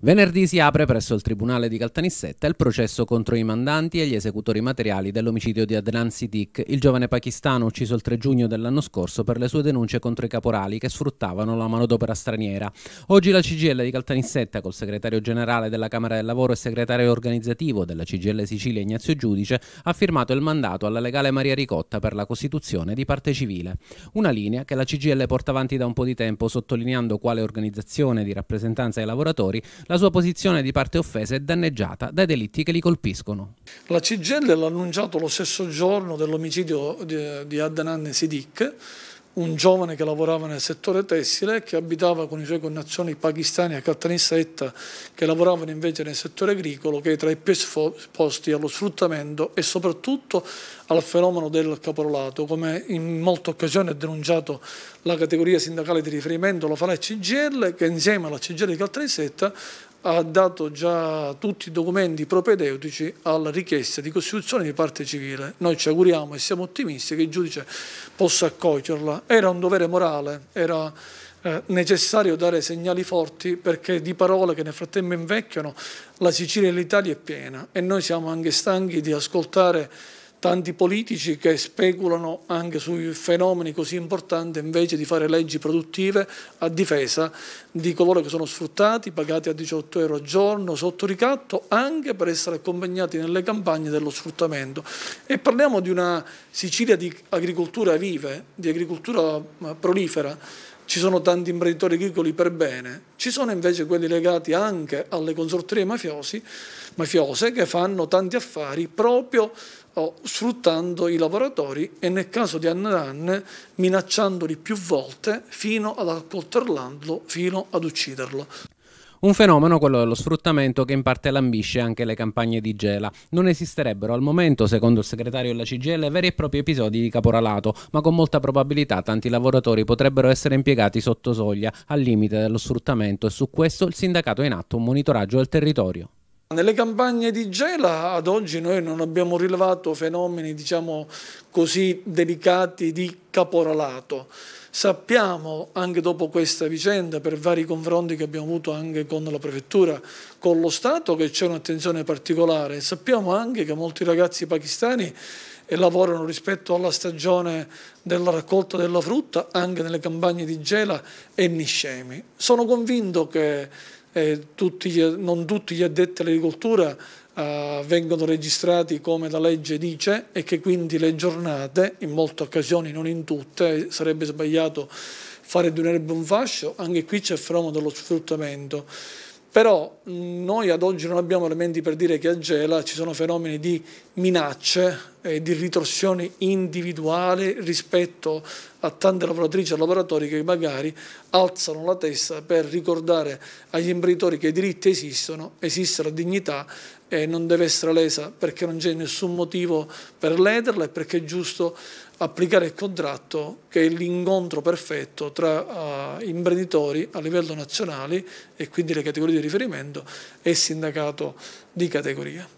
Venerdì si apre presso il Tribunale di Caltanissetta il processo contro i mandanti e gli esecutori materiali dell'omicidio di Adnan Siddiq, il giovane pakistano ucciso il 3 giugno dell'anno scorso per le sue denunce contro i caporali che sfruttavano la manodopera straniera. Oggi la CGL di Caltanissetta, col segretario generale della Camera del Lavoro e segretario organizzativo della CGL Sicilia Ignazio Giudice, ha firmato il mandato alla legale Maria Ricotta per la costituzione di parte civile. Una linea che la CGL porta avanti da un po' di tempo, sottolineando quale organizzazione di rappresentanza ai lavoratori la sua posizione di parte offesa è danneggiata dai delitti che li colpiscono. La CGL l'ha annunciato lo stesso giorno dell'omicidio di Adnan Sidik, un giovane che lavorava nel settore tessile, che abitava con i suoi connazionali pakistani a Caltanissetta, che lavoravano invece nel settore agricolo, che è tra i più esposti allo sfruttamento e soprattutto al fenomeno del caporalato, come in molte occasioni ha denunciato la categoria sindacale di riferimento, la FANA e CGL, che insieme alla CGL di Caltanissetta ha dato già tutti i documenti propedeutici alla richiesta di costituzione di parte civile. Noi ci auguriamo e siamo ottimisti che il giudice possa accoglierla. Era un dovere morale, era eh, necessario dare segnali forti perché di parole che nel frattempo invecchiano la Sicilia e l'Italia è piena e noi siamo anche stanchi di ascoltare tanti politici che speculano anche sui fenomeni così importanti invece di fare leggi produttive a difesa di coloro che sono sfruttati, pagati a 18 euro al giorno, sotto ricatto, anche per essere accompagnati nelle campagne dello sfruttamento. E parliamo di una Sicilia di agricoltura vive, di agricoltura prolifera ci sono tanti imprenditori agricoli per bene, ci sono invece quelli legati anche alle consorterie mafiosi, mafiose che fanno tanti affari proprio oh, sfruttando i lavoratori e nel caso di Annaran minacciandoli più volte fino ad accoltellarlo, fino ad ucciderlo. Un fenomeno, quello dello sfruttamento, che in parte lambisce anche le campagne di Gela. Non esisterebbero al momento, secondo il segretario della CGL, veri e propri episodi di caporalato, ma con molta probabilità tanti lavoratori potrebbero essere impiegati sotto soglia, al limite dello sfruttamento e su questo il sindacato è in atto un monitoraggio del territorio. Nelle campagne di Gela ad oggi noi non abbiamo rilevato fenomeni diciamo così delicati di caporalato. Sappiamo anche dopo questa vicenda, per vari confronti che abbiamo avuto anche con la prefettura, con lo Stato, che c'è un'attenzione particolare. Sappiamo anche che molti ragazzi pakistani lavorano rispetto alla stagione della raccolta della frutta anche nelle campagne di Gela e Niscemi. Sono convinto che eh, tutti gli, non tutti gli addetti all'agricoltura eh, vengono registrati come la legge dice e che quindi le giornate, in molte occasioni, non in tutte, sarebbe sbagliato fare di un'erba un fascio, anche qui c'è il fenomeno dello sfruttamento. Però noi ad oggi non abbiamo elementi per dire che a Gela ci sono fenomeni di minacce eh, di ritorsione individuale rispetto a tante lavoratrici e lavoratori che magari alzano la testa per ricordare agli imprenditori che i diritti esistono, esiste la dignità e non deve essere lesa perché non c'è nessun motivo per lederla e perché è giusto applicare il contratto che è l'incontro perfetto tra uh, imprenditori a livello nazionale e quindi le categorie di riferimento e sindacato di categoria.